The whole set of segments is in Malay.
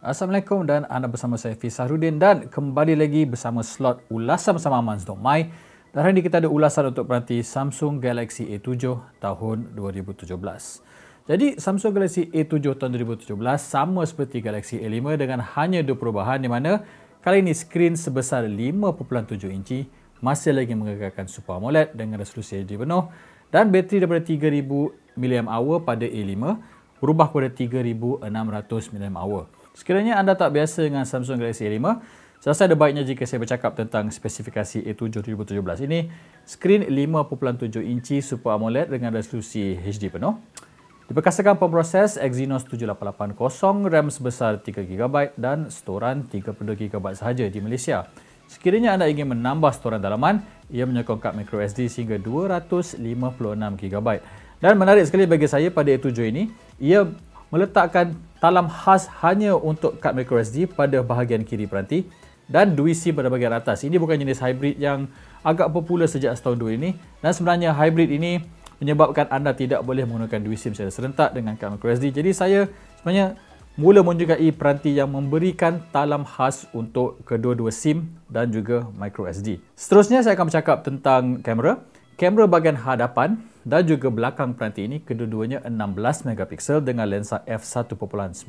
Assalamualaikum dan anda bersama saya Fisah Rudin dan kembali lagi bersama slot ulasan bersama Amans Domai. Dan hari ini kita ada ulasan untuk peranti Samsung Galaxy A7 tahun 2017. Jadi Samsung Galaxy A7 tahun 2017 sama seperti Galaxy A5 dengan hanya dua perubahan di mana kali ini skrin sebesar 5.7 inci masih lagi mengekalkan Super AMOLED dengan resolusi HD penuh dan bateri daripada 3000 mAh pada A5 berubah kepada 3600 mAh. Sekiranya anda tak biasa dengan Samsung Galaxy A5, saya rasa ada baiknya jika saya bercakap tentang spesifikasi A7 2017. Ini skrin 5.7 inci Super AMOLED dengan resolusi HD penuh. Diperkasakan pemproses Exynos 7880, RAM sebesar 3GB dan storan 32GB sahaja di Malaysia. Sekiranya anda ingin menambah storan dalaman, ia menyokong kad microSD sehingga 256GB. Dan menarik sekali bagi saya pada A7 ini, ia meletakkan talam khas hanya untuk kad microSD pada bahagian kiri peranti dan dual SIM pada bahagian atas. Ini bukan jenis hybrid yang agak popular sejak setahun dua ini dan sebenarnya hybrid ini menyebabkan anda tidak boleh menggunakan dual SIM secara serentak dengan kad microSD. Jadi saya sebenarnya mula menunjukkan e peranti yang memberikan talam khas untuk kedua-dua SIM dan juga microSD. Seterusnya saya akan bercakap tentang kamera. Kamera bahagian hadapan dan juga belakang peranti ini kedua-duanya 16 megapiksel dengan lensa f1.9,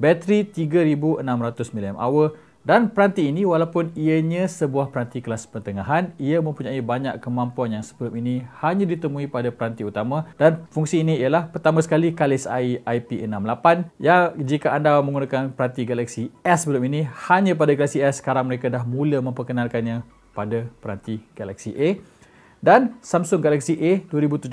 bateri 3600 mAh dan peranti ini walaupun ianya sebuah peranti kelas pertengahan, ia mempunyai banyak kemampuan yang sebelum ini hanya ditemui pada peranti utama dan fungsi ini ialah pertama sekali kalis air IP68 yang jika anda menggunakan peranti Galaxy S sebelum ini, hanya pada Galaxy S sekarang mereka dah mula memperkenalkannya pada peranti Galaxy A dan Samsung Galaxy A 2017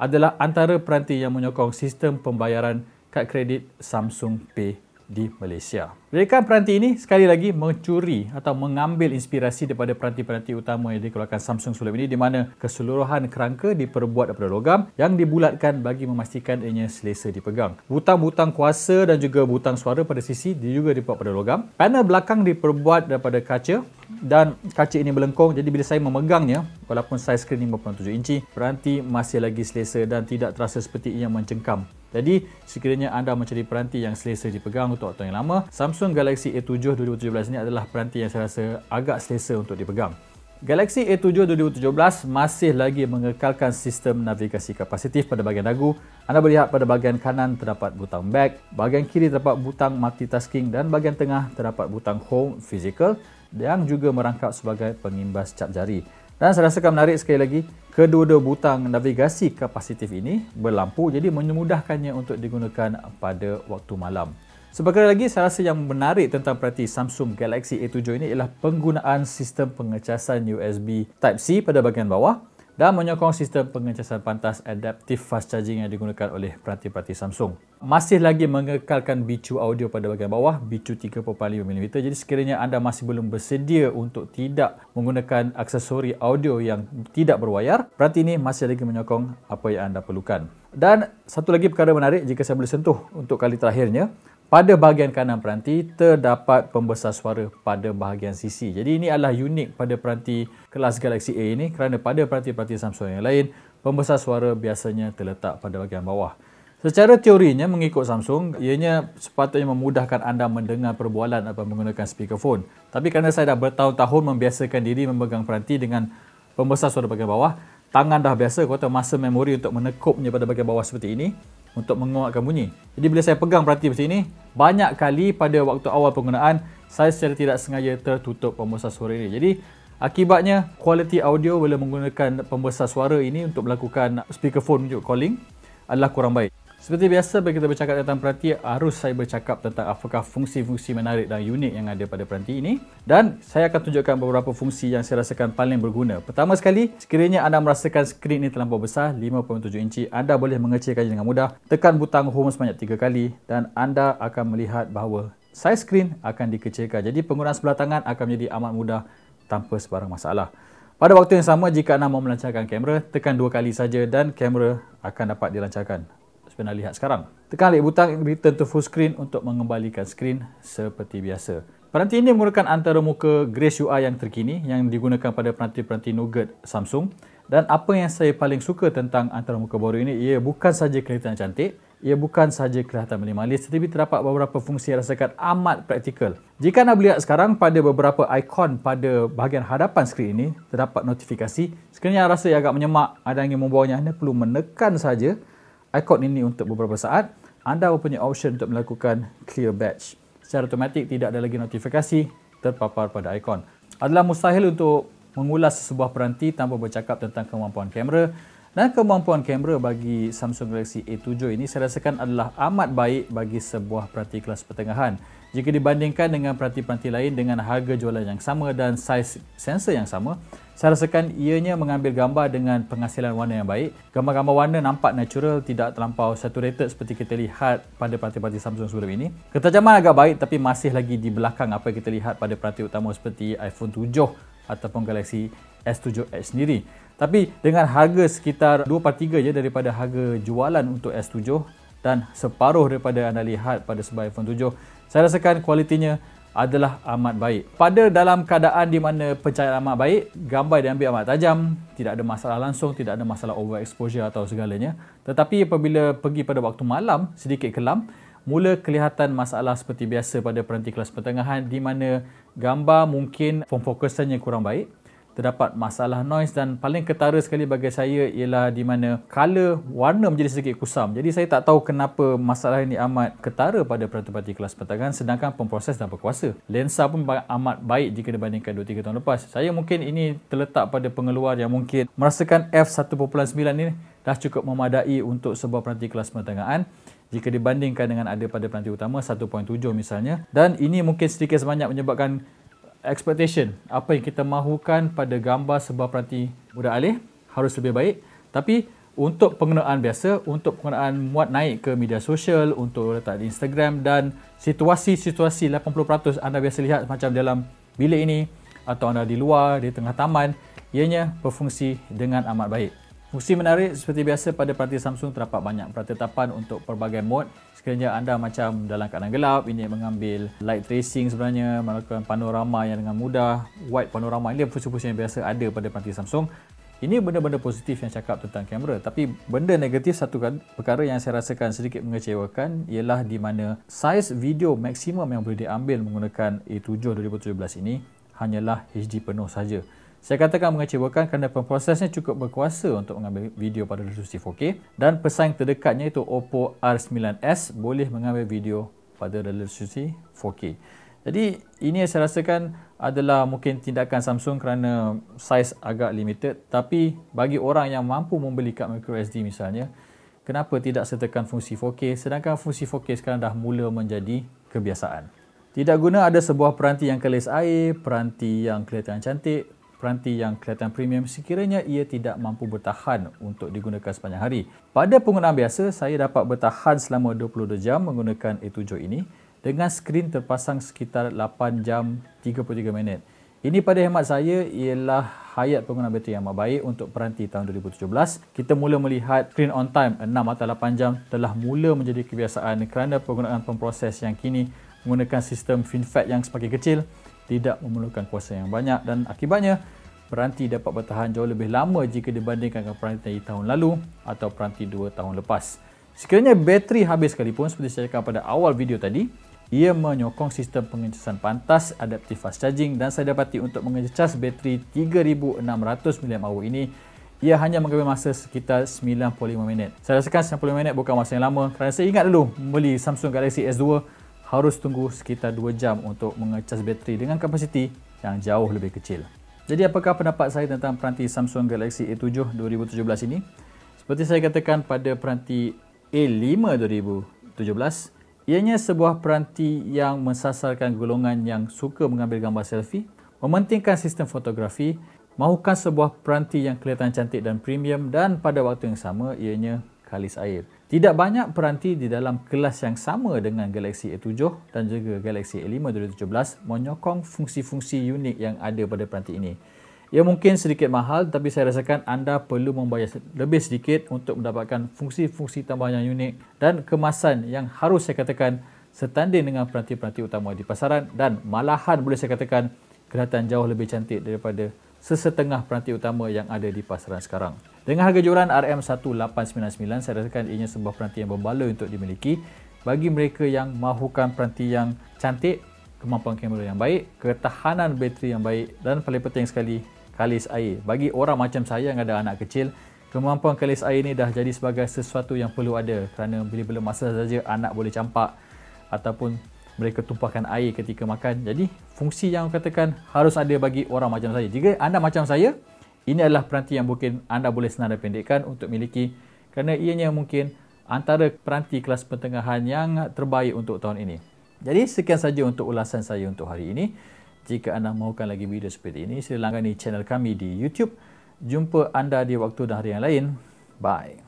adalah antara peranti yang menyokong sistem pembayaran kad kredit Samsung Pay di Malaysia. Rekan peranti ini sekali lagi mencuri atau mengambil inspirasi daripada peranti-peranti utama yang dikeluarkan Samsung sebelum ini di mana keseluruhan kerangka diperbuat daripada logam yang dibulatkan bagi memastikan ianya selesa dipegang. Butang-butang kuasa dan juga butang suara pada sisi dia juga dibuat pada logam. Panel belakang diperbuat daripada kaca dan kaca ini melengkung jadi bila saya memegangnya walaupun saiz skrin 5.7 inci peranti masih lagi selesa dan tidak terasa seperti ia mencengkam jadi, sekiranya anda mencari peranti yang selesa dipegang untuk waktu yang lama, Samsung Galaxy A7 2017 ini adalah peranti yang saya rasa agak selesa untuk dipegang. Galaxy A7 2017 masih lagi mengekalkan sistem navigasi kapasitif pada bahagian dagu. Anda boleh pada bahagian kanan terdapat butang back, bahagian kiri terdapat butang multitasking dan bahagian tengah terdapat butang home physical yang juga merangkap sebagai pengimbas cap jari. Dan saya rasakan menarik sekali lagi, kedua-dua butang navigasi kapasitif ini berlampu jadi memudahkannya untuk digunakan pada waktu malam. Sebagai lagi, saya rasa yang menarik tentang perhati Samsung Galaxy A7 ini ialah penggunaan sistem pengecasan USB Type-C pada bahagian bawah dan menyokong sistem pengecasan pantas adaptif fast charging yang digunakan oleh peranti-peranti Samsung. Masih lagi mengekalkan bicu audio pada bahagian bawah, bicu 3.5mm. Jadi sekiranya anda masih belum bersedia untuk tidak menggunakan aksesori audio yang tidak berwayar, peranti ini masih lagi menyokong apa yang anda perlukan. Dan satu lagi perkara menarik jika saya boleh sentuh untuk kali terakhirnya, pada bahagian kanan peranti terdapat pembesar suara pada bahagian sisi. Jadi ini adalah unik pada peranti kelas Galaxy A ini kerana pada peranti-peranti Samsung yang lain pembesar suara biasanya terletak pada bahagian bawah. Secara teorinya mengikut Samsung, ianya sepatutnya memudahkan anda mendengar perbualan atau menggunakan speakerphone. Tapi kerana saya dah bertahun-tahun membiasakan diri memegang peranti dengan pembesar suara bahagian bawah, tangan dah biasa kuota masa memori untuk menekupnya pada bahagian bawah seperti ini untuk menguatkan bunyi. Jadi bila saya pegang perhati macam ini, banyak kali pada waktu awal penggunaan, saya secara tidak sengaja tertutup pembesar suara ini. Jadi akibatnya kualiti audio bila menggunakan pembesar suara ini untuk melakukan speakerphone untuk calling adalah kurang baik. Seperti biasa bila kita bercakap tentang peranti harus saya bercakap tentang apakah fungsi-fungsi menarik dan unik yang ada pada peranti ini dan saya akan tunjukkan beberapa fungsi yang saya rasakan paling berguna. Pertama sekali, sekiranya anda merasakan skrin ini terlalu besar 5.7 inci, anda boleh mengecilkannya dengan mudah. Tekan butang home sebanyak 3 kali dan anda akan melihat bahawa size skrin akan dikecilkan. Jadi penggunaan sebelah tangan akan menjadi amat mudah tanpa sebarang masalah. Pada waktu yang sama, jika anda mahu melancarkan kamera, tekan dua kali saja dan kamera akan dapat dilancarkan. Pernah lihat sekarang. Tekan alik butang return to full screen untuk mengembalikan screen seperti biasa. Peranti ini menggunakan antara muka Grace UI yang terkini yang digunakan pada peranti-peranti Nougat Samsung dan apa yang saya paling suka tentang antara muka baru ini ia bukan saja kelihatan cantik ia bukan saja kelihatan minimalis tetapi terdapat beberapa fungsi yang rasakan amat praktikal. Jika anda melihat sekarang pada beberapa ikon pada bahagian hadapan skrin ini terdapat notifikasi skrin yang agak menyemak ada yang ingin membawanya anda perlu menekan saja Ikon ini untuk beberapa saat, anda mempunyai option untuk melakukan clear batch. Secara automatik tidak ada lagi notifikasi terpapar pada ikon. Adalah mustahil untuk mengulas sebuah peranti tanpa bercakap tentang kemampuan kamera dan kemampuan kamera bagi Samsung Galaxy A7 ini saya rasakan adalah amat baik bagi sebuah peranti kelas pertengahan. Jika dibandingkan dengan peranti-peranti lain dengan harga jualan yang sama dan saiz sensor yang sama, saya rasakan ianya mengambil gambar dengan penghasilan warna yang baik. Gambar-gambar warna nampak natural, tidak terlampau saturated seperti kita lihat pada peranti-peranti Samsung sebelum ini. Ketajaman agak baik tapi masih lagi di belakang apa yang kita lihat pada peranti utama seperti iPhone 7 ataupun Galaxy S7 Edge sendiri. Tapi dengan harga sekitar 2 per 3 je daripada harga jualan untuk S7, dan separuh daripada anda lihat pada sebuah iPhone 7 saya rasakan kualitinya adalah amat baik. Pada dalam keadaan di mana pencahayaan amat baik, gambar diambil amat tajam, tidak ada masalah langsung, tidak ada masalah over exposure atau segalanya. Tetapi apabila pergi pada waktu malam, sedikit kelam, mula kelihatan masalah seperti biasa pada peranti kelas pertengahan di mana gambar mungkin form fokusannya kurang baik terdapat masalah noise dan paling ketara sekali bagi saya ialah di mana colour warna menjadi sedikit kusam. Jadi saya tak tahu kenapa masalah ini amat ketara pada peranti-peranti kelas pentagan sedangkan pemproses dan berkuasa. Lensa pun amat baik jika dibandingkan 2-3 tahun lepas. Saya mungkin ini terletak pada pengeluar yang mungkin merasakan F1.9 ini dah cukup memadai untuk sebuah peranti kelas pentagaan jika dibandingkan dengan ada pada peranti utama 1.7 misalnya dan ini mungkin sedikit sebanyak menyebabkan expectation apa yang kita mahukan pada gambar sebuah peranti mudah alih harus lebih baik tapi untuk penggunaan biasa untuk penggunaan muat naik ke media sosial untuk letak di Instagram dan situasi-situasi 80% anda biasa lihat macam dalam bilik ini atau anda di luar di tengah taman ianya berfungsi dengan amat baik Fungsi menarik seperti biasa pada peranti Samsung terdapat banyak peratetapan untuk pelbagai mode. Sekiranya anda macam dalam keadaan gelap, ini mengambil light tracing sebenarnya, melakukan panorama yang dengan mudah, wide panorama. Ini fungsi-fungsi yang biasa ada pada peranti Samsung. Ini benda-benda positif yang cakap tentang kamera tapi benda negatif satu kan- perkara yang saya rasakan sedikit mengecewakan ialah di mana saiz video maksimum yang boleh diambil menggunakan A7 2017 ini hanyalah HD penuh saja. Saya katakan mengecewakan kerana pemprosesnya cukup berkuasa untuk mengambil video pada resolusi 4K dan pesaing terdekatnya itu Oppo R9S boleh mengambil video pada resolusi 4K. Jadi ini yang saya rasakan adalah mungkin tindakan Samsung kerana saiz agak limited tapi bagi orang yang mampu membeli kad microSD misalnya kenapa tidak sertakan fungsi 4K sedangkan fungsi 4K sekarang dah mula menjadi kebiasaan. Tidak guna ada sebuah peranti yang kelis air, peranti yang kelihatan cantik, peranti yang kelihatan premium sekiranya ia tidak mampu bertahan untuk digunakan sepanjang hari. Pada penggunaan biasa, saya dapat bertahan selama 22 jam menggunakan A7 ini dengan skrin terpasang sekitar 8 jam 33 minit. Ini pada hemat saya ialah hayat penggunaan bateri yang amat baik untuk peranti tahun 2017. Kita mula melihat screen on time 6 atau 8 jam telah mula menjadi kebiasaan kerana penggunaan pemproses yang kini menggunakan sistem FinFET yang semakin kecil tidak memerlukan kuasa yang banyak dan akibatnya peranti dapat bertahan jauh lebih lama jika dibandingkan dengan peranti tahun lalu atau peranti 2 tahun lepas. Sekiranya bateri habis sekalipun seperti saya cakap pada awal video tadi, ia menyokong sistem pengecasan pantas Adaptive Fast Charging dan saya dapati untuk mengecas bateri 3600 mAh ini ia hanya mengambil masa sekitar 95 minit. Saya rasakan 95 minit bukan masa yang lama kerana saya ingat dulu beli Samsung Galaxy S2 harus tunggu sekitar 2 jam untuk mengecas bateri dengan kapasiti yang jauh lebih kecil. Jadi apakah pendapat saya tentang peranti Samsung Galaxy A7 2017 ini? Seperti saya katakan pada peranti A5 2017, ianya sebuah peranti yang mensasarkan golongan yang suka mengambil gambar selfie, mementingkan sistem fotografi, mahukan sebuah peranti yang kelihatan cantik dan premium dan pada waktu yang sama ianya kalis air. Tidak banyak peranti di dalam kelas yang sama dengan Galaxy A7 dan juga Galaxy A5 2017 menyokong fungsi-fungsi unik yang ada pada peranti ini. Ia mungkin sedikit mahal tapi saya rasakan anda perlu membayar lebih sedikit untuk mendapatkan fungsi-fungsi tambahan yang unik dan kemasan yang harus saya katakan setanding dengan peranti-peranti utama di pasaran dan malahan boleh saya katakan kelihatan jauh lebih cantik daripada sesetengah peranti utama yang ada di pasaran sekarang. Dengan harga jualan RM1899, saya rasakan ianya sebuah peranti yang berbaloi untuk dimiliki. Bagi mereka yang mahukan peranti yang cantik, kemampuan kamera yang baik, ketahanan bateri yang baik dan paling penting sekali, kalis air. Bagi orang macam saya yang ada anak kecil, kemampuan kalis air ini dah jadi sebagai sesuatu yang perlu ada kerana bila-bila masa saja anak boleh campak ataupun mereka tumpahkan air ketika makan. Jadi, fungsi yang katakan harus ada bagi orang macam saya. Jika anda macam saya, ini adalah peranti yang mungkin anda boleh senada pendekkan untuk miliki kerana ianya mungkin antara peranti kelas pertengahan yang terbaik untuk tahun ini. Jadi sekian saja untuk ulasan saya untuk hari ini. Jika anda mahukan lagi video seperti ini, sila langgani channel kami di YouTube. Jumpa anda di waktu dan hari yang lain. Bye.